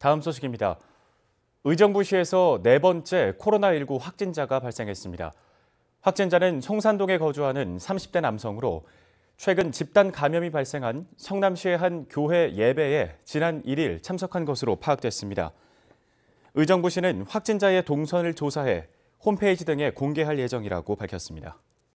다음 소식입니다. 의정부시에서 네 번째 코로나19 확진자가 발생했습니다. 확진자는 송산동에 거주하는 30대 남성으로 최근 집단 감염이 발생한 성남시의 한 교회 예배에 지난 1일 참석한 것으로 파악됐습니다. 의정부시는 확진자의 동선을 조사해 홈페이지 등에 공개할 예정이라고 밝혔습니다.